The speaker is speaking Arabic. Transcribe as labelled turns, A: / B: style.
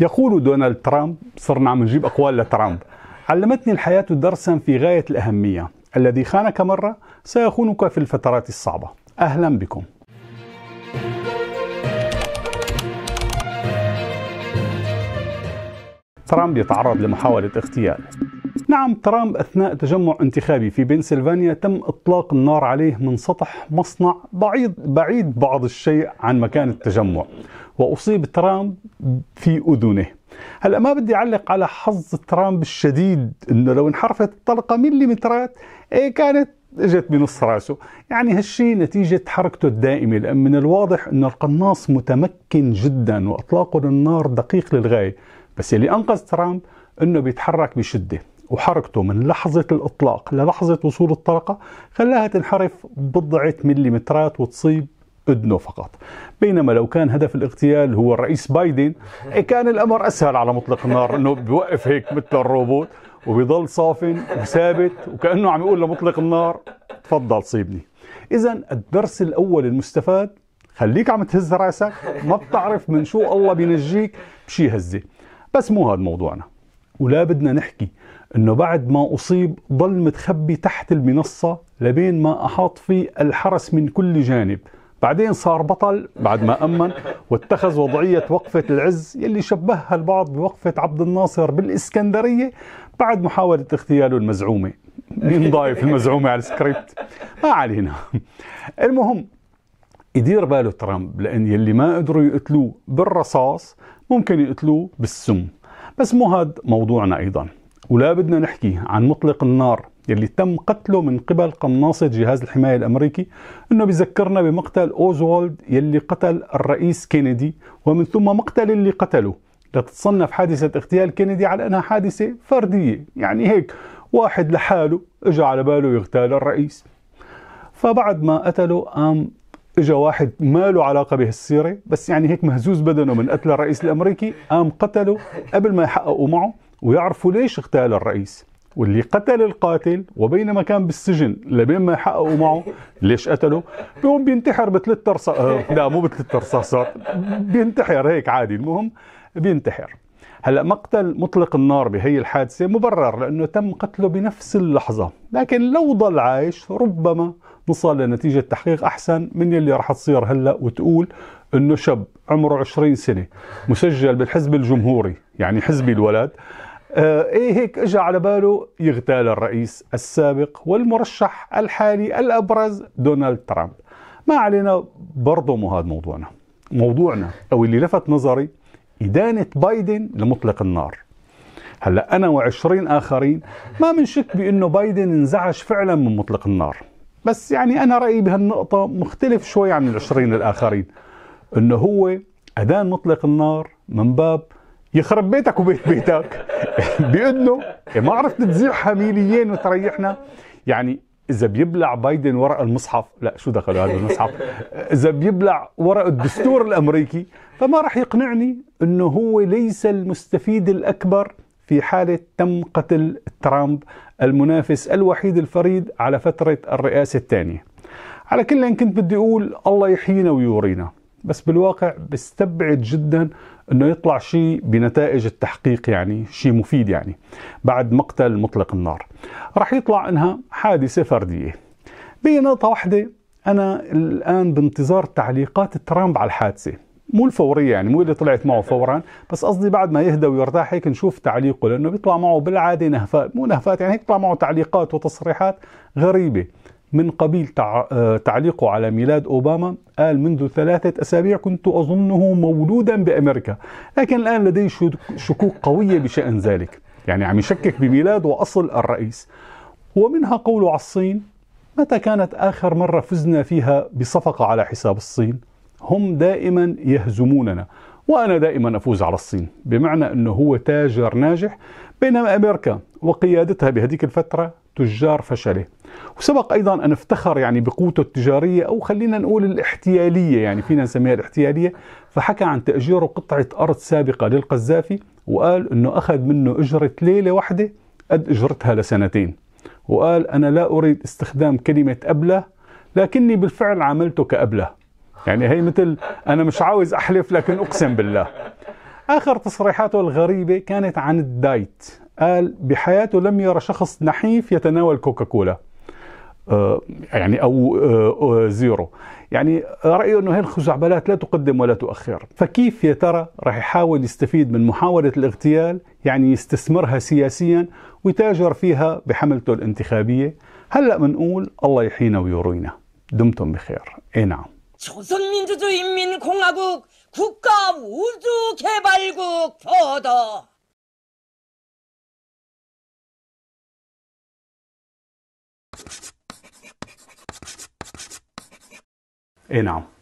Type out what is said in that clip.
A: يقول دونالد ترامب صرنا عم نجيب أقوال لترامب علمتني الحياة درسا في غاية الأهمية الذي خانك مرة سيخونك في الفترات الصعبة أهلا بكم ترامب يتعرض لمحاولة اغتيال نعم ترامب أثناء تجمع انتخابي في بنسلفانيا تم إطلاق النار عليه من سطح مصنع بعيد, بعيد بعض الشيء عن مكان التجمع وأصيب ترامب في أذنه هلا ما بدي اعلق على حظ ترامب الشديد انه لو انحرفت الطلقه مليمترات إيه كانت اجت بنص راسه يعني هالشيء نتيجة حركته الدائمة لأن من الواضح أن القناص متمكن جدا وأطلاقه للنار دقيق للغاية بس اللي أنقذ ترامب أنه بيتحرك بشدة وحركته من لحظة الإطلاق للحظة وصول الطلقة خلاها تنحرف بضعة مليمترات وتصيب أذنه فقط بينما لو كان هدف الاغتيال هو الرئيس بايدن إيه كان الأمر أسهل على مطلق النار أنه بيوقف هيك مثل الروبوت وبيضل صافن وثابت وكأنه عم يقول لمطلق النار تفضل صيبني إذا الدرس الأول المستفاد خليك عم تهز راسك ما بتعرف من شو الله بينجيك بشي هزة بس مو هذا موضوعنا ولا بدنا نحكي انه بعد ما اصيب ضل متخبي تحت المنصه لبين ما احاط فيه الحرس من كل جانب بعدين صار بطل بعد ما أمن واتخذ وضعية وقفة العز يلي شبهها البعض بوقفة عبد الناصر بالإسكندرية بعد محاولة اغتياله المزعومة مين ضايف المزعومة على السكريبت ما علينا المهم يدير باله ترامب لأن يلي ما قدروا يقتلوه بالرصاص ممكن يقتلوه بالسم بس مو هذا موضوعنا أيضا ولا بدنا نحكي عن مطلق النار يلي تم قتله من قبل قناصة جهاز الحماية الأمريكي أنه بذكرنا بمقتل أوزوالد يلي قتل الرئيس كينيدي ومن ثم مقتل اللي قتله لتتصنف حادثة اغتيال كينيدي على أنها حادثة فردية يعني هيك واحد لحاله اجى على باله يغتال الرئيس فبعد ما قتله قام اجى واحد ما له علاقه بهالسيره بس يعني هيك مهزوز بدنه من قتل الرئيس الامريكي قام قتله قبل ما يحققوا معه ويعرفوا ليش اغتال الرئيس واللي قتل القاتل وبينما كان بالسجن لبين ما يحققوا معه ليش قتله بيقوم بينتحر بثلاث رصاصات آه، لا مو بثلاث رصاصات بينتحر هيك عادي المهم بينتحر هلا مقتل مطلق النار بهي الحادثه مبرر لانه تم قتله بنفس اللحظه لكن لو ضل عايش ربما نصل لنتيجة تحقيق أحسن من اللي راح تصير هلأ وتقول أنه شاب عمره 20 سنة مسجل بالحزب الجمهوري يعني حزبي الولد آه ايه هيك اجى على باله يغتال الرئيس السابق والمرشح الحالي الابرز دونالد ترامب ما علينا برضه مو هذا موضوعنا موضوعنا او اللي لفت نظري إدانة بايدن لمطلق النار هلا أنا وعشرين آخرين ما منشك بأنه بايدن انزعج فعلا من مطلق النار بس يعني أنا رأيي بهالنقطة مختلف شوي عن العشرين الآخرين أنه هو أذان مطلق النار من باب يخرب بيتك وبيت بيتك بأنه يعني ما عرفت تزيع حميليين وتريحنا يعني اذا بيبلع بايدن ورق المصحف لا شو دخله هذا المصحف اذا بيبلع ورق الدستور الامريكي فما راح يقنعني انه هو ليس المستفيد الاكبر في حالة تم قتل ترامب المنافس الوحيد الفريد على فترة الرئاسة الثانية على كل كنت بدي أقول الله يحيينا ويورينا بس بالواقع بستبعد جدا انه يطلع شيء بنتائج التحقيق يعني شيء مفيد يعني بعد مقتل مطلق النار راح يطلع انها حادثه فرديه بنقطه واحده انا الان بانتظار تعليقات ترامب على الحادثه مو الفوريه يعني مو اللي طلعت معه فورا بس قصدي بعد ما يهدى ويرتاح هيك نشوف تعليقه لانه بيطلع معه بالعاده نهفات مو نهفات يعني هيك بيطلع معه تعليقات وتصريحات غريبه من قبيل تع... تعليقه على ميلاد أوباما قال منذ ثلاثة أسابيع كنت أظنه مولودا بأمريكا لكن الآن لدي شكوك قوية بشأن ذلك يعني عم يشكك بميلاد وأصل الرئيس ومنها قوله على الصين متى كانت آخر مرة فزنا فيها بصفقة على حساب الصين هم دائما يهزموننا وأنا دائما أفوز على الصين بمعنى أنه هو تاجر ناجح بينما أمريكا وقيادتها بهذيك الفترة تجار فشله وسبق أيضا أن افتخر يعني بقوته التجارية أو خلينا نقول الاحتيالية يعني فينا نسميها الاحتيالية فحكى عن تأجيره قطعة أرض سابقة للقذافي وقال أنه أخذ منه أجرة ليلة واحدة قد أجرتها لسنتين وقال أنا لا أريد استخدام كلمة أبله لكني بالفعل عملته كأبله يعني هي مثل أنا مش عاوز أحلف لكن أقسم بالله آخر تصريحاته الغريبة كانت عن الدايت قال بحياته لم يرى شخص نحيف يتناول كوكاكولا آه يعني او آه آه زيرو يعني رايه انه هي الخزعبلات لا تقدم ولا تؤخر فكيف يا ترى راح يحاول يستفيد من محاوله الاغتيال يعني يستثمرها سياسيا ويتاجر فيها بحملته الانتخابيه هلا بنقول الله يحيينا ويروينا دمتم بخير اي نعم 조선민주주의인민공화국 국가우주개발국 더도 enough.